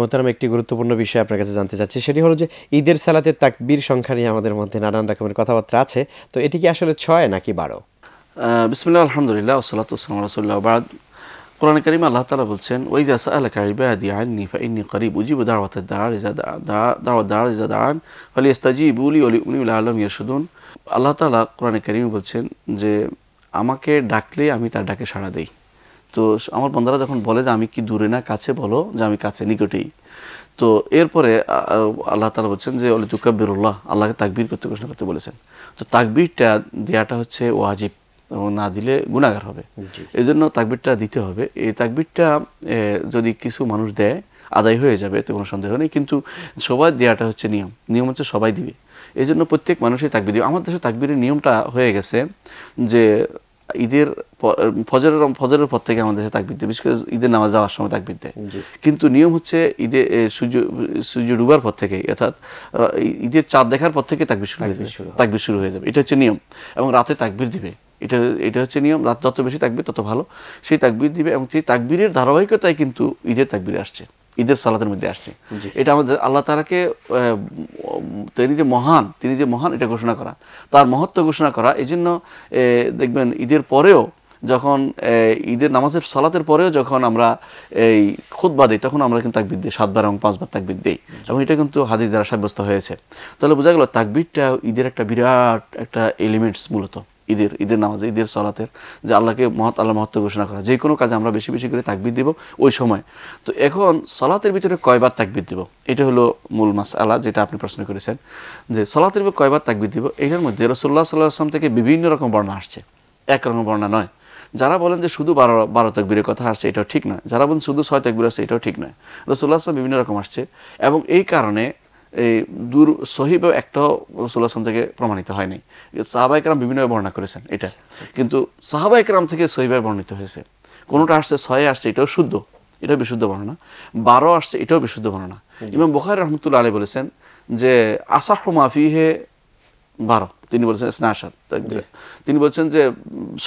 মোহতারাম একটি গুরুত্বপূর্ণ বিষয় আপনার কাছে জানতে চাচ্ছি সেটি হলো যে ঈদের সালাতে তাকবীর সংখ্যা নিয়ে আমাদের মধ্যে নানান রকমের কথাবার্তা আছে তো এটি কি আসলে ছয় নাকি বারো বিসমুল্লাহ আলহামদুলিল্লাহ ওসলাতাম রসুল্লাহ বাদ কোরআন করিম আল্লাহ তালা বলছেন ওই জাসা কারিবা আদি করিব উজিব দাওয়াত দার দাওয়াত দার ইজা দান ফলে ইস্তাজিব উলি অলি উনি আলম ইয়াসুদুন আল্লাহ তালা কোরআন করিম বলছেন যে আমাকে ডাকলে আমি তার ডাকে সাড়া দিই তো আমার বন্ধারা যখন বলে যে আমি কি দূরে না কাছে বলো যে আমি কাছে নিকটেই তো এরপরে আল্লাহ তালা বলছেন যে অলি তুকাবিরুল্লাহ আল্লাহকে তাকবির করতে ঘোষণা করতে বলেছেন তো তাকবিরটা দেওয়াটা হচ্ছে ওয়াজিব এবং না দিলে গুণাগার হবে এই জন্য তাকবিরটা দিতে হবে এই তাকবিরটা যদি কিছু মানুষ দেয় আদায় হয়ে যাবে এতে কোনো সন্দেহ নেই কিন্তু সবাই দেওয়াটা হচ্ছে নিয়ম নিয়ম হচ্ছে সবাই দিবে এই জন্য প্রত্যেক মানুষই তাকবির দিবে আমার দেশে তাকবিরের নিয়মটা হয়ে গেছে যে ঈদের ফজরের ফজরের পর থেকে আমাদের দেশে তাকবির দেয় বিশেষ করে ঈদের নামাজ যাওয়ার সময় তাকবির দেয় কিন্তু নিয়ম হচ্ছে ঈদে সূর্য সূর্য ডুবার পর থেকে অর্থাৎ ঈদের চাঁদ দেখার পর থেকে তাকবির শুরু হয়ে যাবে তাকবির শুরু হয়ে যাবে এটা হচ্ছে নিয়ম এবং রাতে তাকবির দিবে এটা এটা হচ্ছে নিয়ম রাত যত বেশি তাকবির তত ভালো সেই তাকবির দিবে এবং সেই তাকবিরের ধারাবাহিকতায় কিন্তু ঈদের তাকবির আসছে ঈদের সালাতের মধ্যে আসছে এটা আমাদের আল্লাহ তালাকে তিনি যে মহান তিনি যে মহান এটা ঘোষণা করা তার মহত্ব ঘোষণা করা এই জন্য দেখবেন ঈদের পরেও যখন ঈদের নামাজের সালাতের পরেও যখন আমরা এই খুদ্া দিই তখন আমরা কিন্তু তাকবিদ দিই সাতবার এবং পাঁচবার তাকবিদ দিই এবং এটা কিন্তু হাদিস দ্বারা সাব্যস্ত হয়েছে তাহলে বোঝা গেল তাকবিদটা ঈদের একটা বিরাট একটা এলিমেন্টস মূলত ঈদের ঈদের নামাজে ঈদের সলাতের যে আল্লাহকে মহৎ আল্লাহ মহত্ব ঘোষণা করা যে কোনো কাজে আমরা বেশি বেশি করে তাকবির দিব ওই সময় তো এখন সলাতের ভিতরে কয়বার তাকবির দিব এটা হলো মূল মাস আলা যেটা আপনি প্রশ্ন করেছেন যে সলাতের ভিতরে কয়বার তাকবির দিব এটার মধ্যে রসোল্লা সাল্লাহ আসলাম থেকে বিভিন্ন রকম বর্ণা আসছে একরকম বর্ণা নয় যারা বলেন যে শুধু বারো বারো তাকবিরের কথা আসছে এটাও ঠিক নয় যারা বলেন শুধু ছয় তাকবির আসছে এটাও ঠিক নয় রসুল্লাহ আসলাম বিভিন্ন রকম আসছে এবং এই কারণে এই দূর সহিব একটাও রসুল্লাহাম থেকে প্রমাণিত হয়নি সাহাবাইকরাম বিভিন্নভাবে বর্ণনা করেছেন এটা কিন্তু সাহাবাইকরাম থেকে সহিভাবে বর্ণিত হয়েছে কোনোটা আসছে ছয়ে আসছে এটাও শুদ্ধ এটাও বিশুদ্ধ বর্ণনা বারো আসছে এটাও বিশুদ্ধ বর্ণনা ইমাম বোখার রহমতুল্লা আলী বলেছেন যে আসাফ মাফি হে বারো তিনি বলেছেন স্নাসাদ তিনি বলছেন যে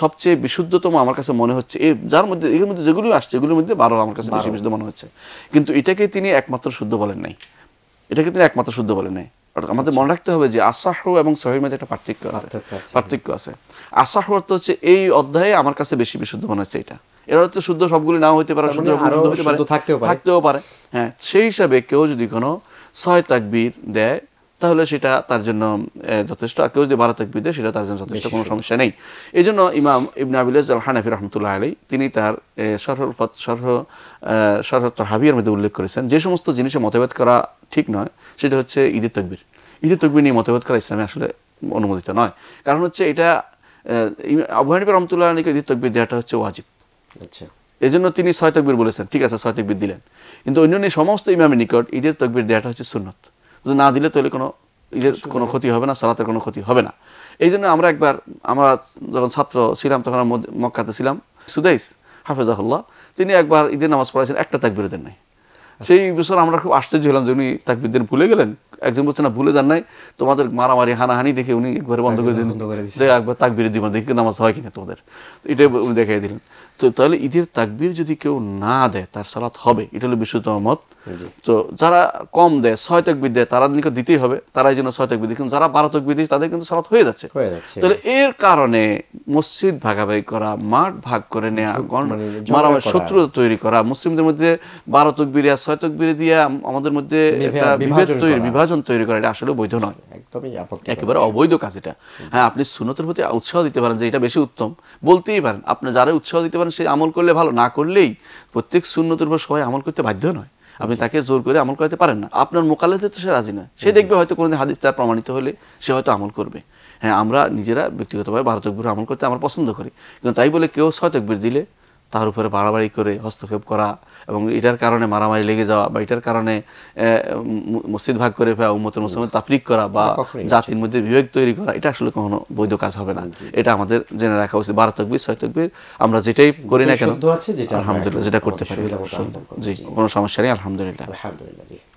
সবচেয়ে বিশুদ্ধতম আমার কাছে মনে হচ্ছে এই যার মধ্যে এর মধ্যে যেগুলো আসছে এগুলোর মধ্যে বারো আমার কাছে বিশুদ্ধ মনে হচ্ছে কিন্তু এটাকে তিনি একমাত্র শুদ্ধ বলেন নাই এটাকে তিনি একমাত্র শুদ্ধ বলে নেয় আমাদের আচ্ছা। মনে রাখতে হবে যে আসাহ এবং সহির মধ্যে একটা পার্থক্য আছে পার্থক্য আছে হ্যাঁ। আসাহ অর্থ হচ্ছে এই অধ্যায়ে আমার কাছে বেশি বিশুদ্ধ মনে হচ্ছে এটা এরা হচ্ছে শুদ্ধ সবগুলি নাও হইতে পারে শুদ্ধ মানে থাকতেও পারে হ্যাঁ সেই হিসাবে কেউ যদি কোনো ছয় তাকবীর দেয় তাহলে সেটা তার জন্য যথেষ্ট আর কেউ যদি বারো তাকবির দেয় সেটা তার জন্য যথেষ্ট কোনো সমস্যা নেই এই জন্য ইমাম ইবনা আবিলাজ আল হানাফি রহমতুল্লাহ আলী তিনি তার সরহল সরহ সরহ হাবিয়ার মধ্যে উল্লেখ করেছেন যে সমস্ত জিনিসে মতভেদ করা ঠিক নয় সেটা হচ্ছে ঈদের তকবির ঈদের তকবির নিয়ে মতভেদ করা ইসলামে আসলে অনুমোদিত নয় কারণ হচ্ছে এটা আবহানিফি রহমতুল্লাহ আলীকে ঈদের তকবির দেওয়াটা হচ্ছে ওয়াজিব আচ্ছা এই জন্য তিনি ছয় তকবির বলেছেন ঠিক আছে ছয় তকবির দিলেন কিন্তু অন্যান্য সমস্ত ইমামের নিকট ঈদের তকবির দেওয়াটা হচ্ছে সুন্নত যদি না দিলে তাহলে কোনো ঈদের কোনো ক্ষতি হবে না সালাতের কোনো ক্ষতি হবে না এই জন্য আমরা একবার আমরা যখন ছাত্র ছিলাম তখন আমরা মক্কাতে ছিলাম সুদাইস হাফেজাহুল্লাহ তিনি একবার ঈদের নামাজ পড়াইছেন একটা তাকবির দেন নাই আচ্ছা। সেই বছর আমরা খুব আশ্চর্য হলাম যে উনি তাকবির দিন ভুলে গেলেন একজন বলছে না ভুলে যান নাই তোমাদের মারামারি হানাহানি দেখে উনি একবার বন্ধ করে দিলেন একবার তাকবির দিবেন দেখে নামাজ হয় কিনা তোমাদের এটা উনি দেখাই দিলেন তো তাহলে ঈদের তাকবির যদি কেউ না দেয় তার সালাত হবে এটা হলো বিশুদ্ধ মত তো যারা কম দেয় ছয় তকবির দেয় তারা কিন্তু দিতেই হবে তারাই জন্য ছয় তকবির কিন্তু যারা বারো তকবির তাদের কিন্তু সরাত হয়ে যাচ্ছে তাহলে এর কারণে মসজিদ ভাগাভাগি করা মাঠ ভাগ করে নেওয়া মানে মারামারি শত্রু তৈরি করা মুসলিমদের মধ্যে বারো তকবির ছয় তকবির দিয়ে আমাদের মধ্যে একটা বিভেদ তৈরি বিভাজন তৈরি করা এটা আসলে বৈধ নয় একদমই একেবারে অবৈধ কাজ এটা হ্যাঁ আপনি সুনতের প্রতি উৎসাহ দিতে পারেন যে এটা বেশি উত্তম বলতেই পারেন আপনি যারা উৎসাহ দিতে পারেন সেই আমল করলে ভালো না করলেই প্রত্যেক সুন্নতের উপর সবাই আমল করতে বাধ্য নয় আপনি তাকে জোর করে আমল করাতে পারেন না আপনার মোকালেতে তো সে রাজি না সে দেখবে হয়তো কোনোদিন হাদিস তার প্রমাণিত হলে সে হয়তো আমল করবে হ্যাঁ আমরা নিজেরা ব্যক্তিগতভাবে ভারতকবির আমল করতে আমরা পছন্দ করি কিন্তু তাই বলে কেউ ছয় দিলে তার উপরে বাড়াবাড়ি করে হস্তক্ষেপ করা এবং এটার কারণে মারামারি লেগে যাওয়া বা এটার কারণে মসজিদ ভাগ করে ফেলা উম্মতের মুসলমান তাফরিক করা বা জাতির মধ্যে বিবেক তৈরি করা এটা আসলে কখনো বৈধ কাজ হবে না এটা আমাদের জেনে রাখা উচিত বারো তকবির ছয় তকবির আমরা যেটাই করি না কেন আলহামদুলিল্লাহ যেটা করতে পারি জি কোনো সমস্যা নেই আলহামদুলিল্লাহ আলহামদুলিল্লাহ